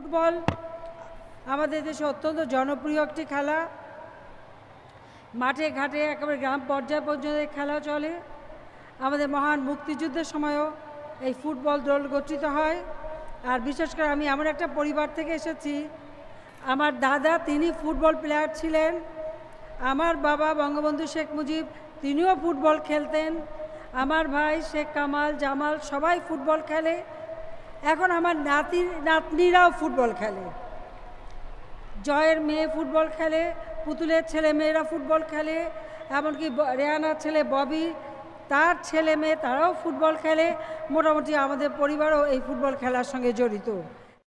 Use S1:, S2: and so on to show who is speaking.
S1: football আমাদের দেশে অত্যন্ত জনপ্রিয় একটি খেলা মাঠে ঘাটে একেবারে গ্রাম পর্যায় পর্যন্ত খেলা চলে আমাদের মহান মুক্তিযুদ্ধের সময়ও এই ফুটবল দল গঠিত হয় আর বিশেষ করে আমি এমন একটা পরিবার থেকে এসেছি আমার দাদা তিনি ফুটবল প্লেয়ার ছিলেন আমার বাবা বঙ্গবন্ধু শেখ মুজিব তিনিও ফুটবল খেলতেন আমার ভাই শেখ কামাল জামাল সবাই ফুটবল খেলে এখন আমার নাতি নাতনিরাও ফুটবল খেলে জয়ের মেয়ে ফুটবল খেলে পুতুলের ছেলে মেয়েরা ফুটবল খেলে এমনকি রেয়ানার ছেলে ববি তার ছেলে মেয়ে তারাও ফুটবল খেলে মোটামুটি আমাদের পরিবারও এই ফুটবল খেলার সঙ্গে জড়িত